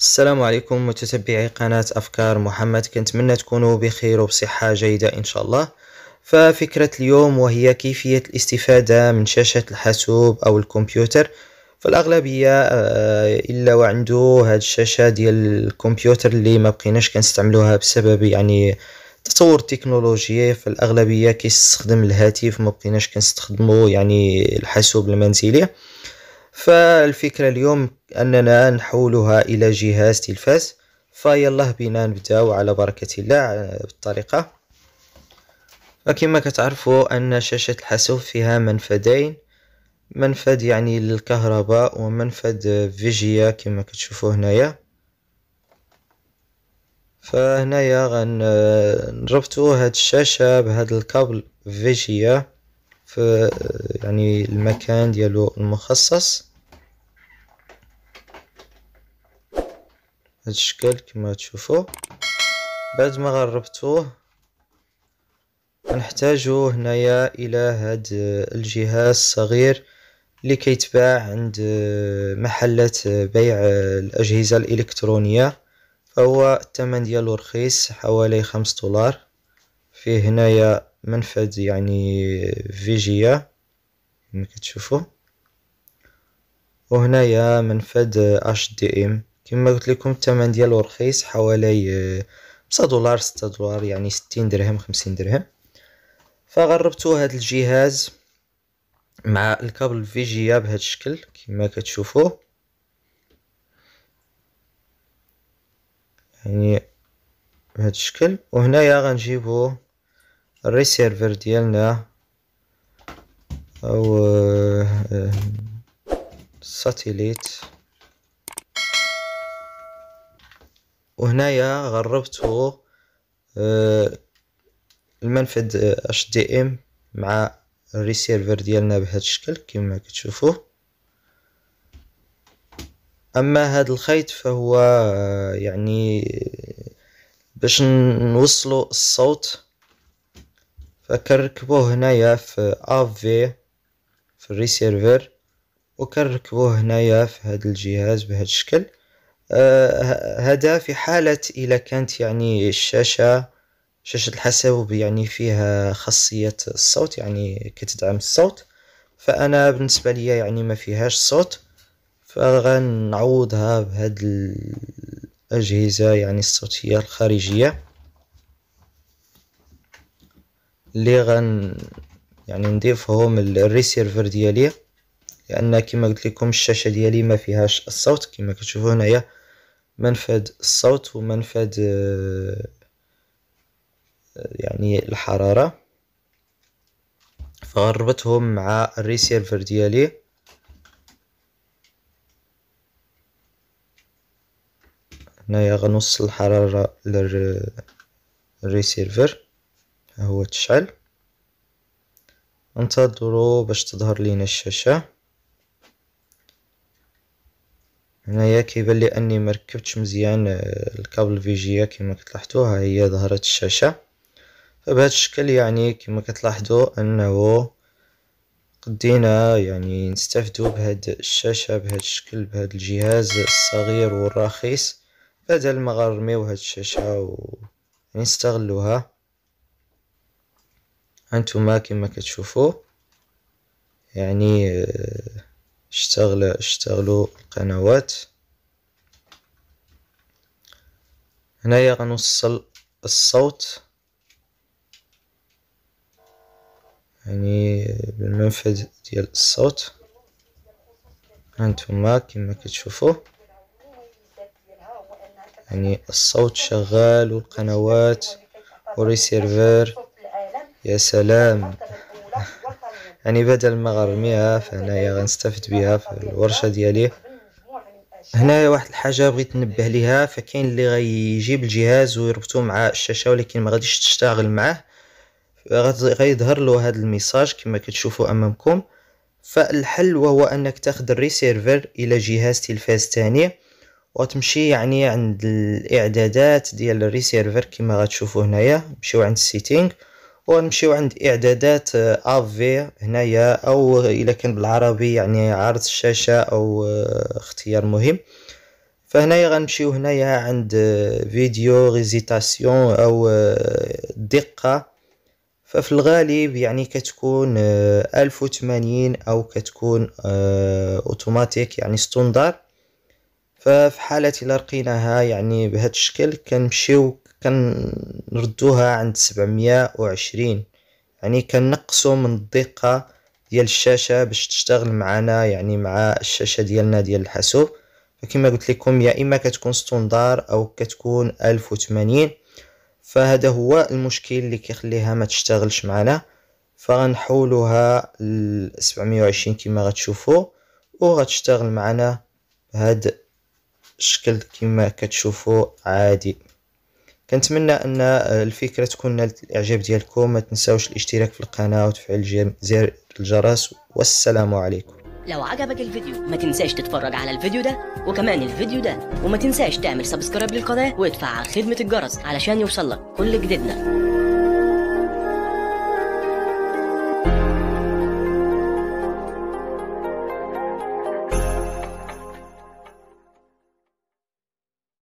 السلام عليكم متتبعي قناة أفكار محمد كنتمنى تكونوا بخير وبصحة جيدة إن شاء الله ففكرة اليوم وهي كيفية الاستفادة من شاشة الحاسوب أو الكمبيوتر فالأغلبية آه، إلا وعنده هاد الشاشة ديال الكمبيوتر اللي ما بقيناش كنستعملوها بسبب يعني التطور التكنولوجي فالأغلبية كيستخدم الهاتف ما بقيناش كنستخدمو يعني الحاسوب المنزلي فالفكرة اليوم أننا نحولها إلى جهاز تلفاز فيلا بينا نبداو على بركة الله بالطريقة فكما كتعرفوا أن شاشة الحاسوب فيها منفذين منفذ يعني للكهرباء ومنفذ فيجيا كما كتشوفوا هنايا فهنايا غنربطوا هاد الشاشة بهاد الكابل فيجيا في يعني المكان ديالو المخصص هاد الشكل كما تشوفوا بعد ما غربتوه غنحتاجو هنايا الى هاد الجهاز الصغير اللي كيتباع عند محلات بيع الاجهزه الالكترونيه فهو الثمن ديالو رخيص حوالي خمس دولار فيه هنايا منفذ يعني فيجيا كما كتشوفوا وهنايا منفذ اش دي ام كما قلت لكم الثمن ديالو رخيص حوالي 5 آه، دولار 6 دولار يعني 60 درهم 50 درهم فغربتو هذا الجهاز مع الكابل فيجيا بهذا الشكل كما كتشوفوا يعني بهذا الشكل وهنايا غنجيبو الريسيرفر ديالنا او آه، آه، ساتيليت وهنايا غربتو آه، المنفذ اتش دي ام مع الريسيرفر ديالنا بهذا الشكل كما كتشوفوا اما هذا الخيط فهو يعني باش نوصلوا الصوت فكنركبوه هنايا في اف في في الريسيرفر وكنركبوه هنايا في آه، هذا الجهاز بهذا الشكل هذا آه في حالة إذا كانت يعني الشاشة شاشة الحاسوب يعني فيها خاصية الصوت يعني كتدعم الصوت فأنا بالنسبة لي يعني ما فيهاش صوت فغنعوضها بهاد الأجهزة يعني الصوتية الخارجية اللي غن يعني نضيفهم الريسيرفر ديالي لان كما قلت لكم الشاشه ديالي ما فيهاش الصوت كما كتشوفوا هنايا منفذ الصوت ومنفذ آه، آه، يعني الحراره فغربتهم مع الريسيرفر ديالي هنايا غنوصل الحراره للريسيرفر هو تشعل انتظروا باش تظهر لينا الشاشة هنايا كيبان لي اني مركبتش مزيان آه، الكابل فيجيه كما كتلاحظوا ها هي ظهرت الشاشة فبهذا الشكل يعني كما كتلاحظوا انه قدينا يعني نستافدو بهاد الشاشة بهاد الشكل بهاد الجهاز الصغير والرخيص بدل ما غنرميو هاد الشاشة و يعني نستغلوها هانتوما كما كتشوفوا يعني اشتغل اشتغلوا القنوات هنايا غنوصل الصوت يعني بالمنفذ ديال الصوت هانتوما كما كتشوفوا يعني الصوت شغال والقنوات والريسيرفر يا سلام يعني بدل ما غرميها فهنايا غنستافد بها في الورشة ديالي هنايا واحد الحاجة بغيت نبه ليها فكاين اللي غيجيب الجهاز ويربطو مع الشاشة ولكن ما غاديش تشتغل معاه غيظهر له هذا الميساج كما كتشوفوا امامكم فالحل وهو انك تاخذ الريسيرفر الى جهاز تلفاز ثاني وتمشي يعني عند الاعدادات ديال الريسيرفر كما غتشوفوا هنايا مشيو عند السيتينغ ونمشيو عند اعدادات افي آه، هنايا او الى كان بالعربي يعني عرض الشاشه او آه، اختيار مهم فهنايا غنمشيو هنايا عند آه، فيديو ريزيتاسيون او دقه ففي الغالب يعني كتكون ألف او كتكون اوتوماتيك يعني ستوندار ففي حالة الا رقيناها يعني بهذا الشكل كنمشيو كنردوها عند سبعمية وعشرين يعني كنقصو من الدقة ديال الشاشة باش تشتغل معنا يعني مع الشاشة ديالنا ديال الحاسوب فكما قلت لكم يا اما كتكون ستوندار او كتكون 1080 فهذا هو المشكل اللي كيخليها ما تشتغلش معنا فغنحولوها ل 720 كما غتشوفوا وغتشتغل معنا بهذا الشكل كما كتشوفوا عادي كنتمنى ان آه، الفكره تكون نالت الاعجاب ديالكم ما تنساوش الاشتراك في القناه وتفعيل زر الجرس والسلام عليكم لو عجبك الفيديو ما تنساش تتفرج على الفيديو ده وكمان الفيديو ده وما تنساش تعمل سبسكرايب للقناه وتفعل خدمه الجرس علشان يوصلك كل جديدنا